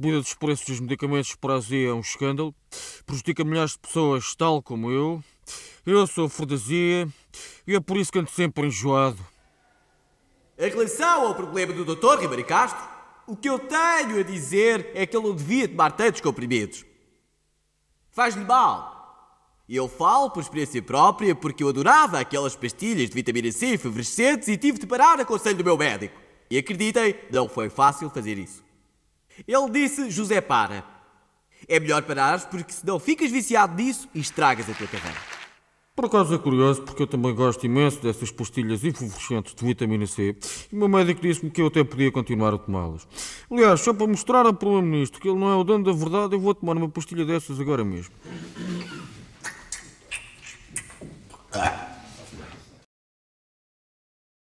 subida dos preços dos medicamentos para azia é um escândalo, prejudica milhares de pessoas, tal como eu. Eu sou de e é por isso que ando sempre enjoado. Em relação ao problema do Dr. Ribeiro Castro, o que eu tenho a dizer é que ele não devia tomar tantos comprimidos. Faz-lhe mal. E eu falo por experiência própria porque eu adorava aquelas pastilhas de vitamina C favorecentes e tive de parar a conselho do meu médico. E acreditem, não foi fácil fazer isso. Ele disse: José, para. É melhor parares porque senão ficas viciado disso e estragas a tua carreira. Por acaso é curioso, porque eu também gosto imenso dessas pastilhas influorescentes de vitamina C e o meu médico disse-me que eu até podia continuar a tomá-las. Aliás, só para mostrar ao Primeiro-Ministro que ele não é o dono da verdade, eu vou tomar uma pastilha dessas agora mesmo. Ah.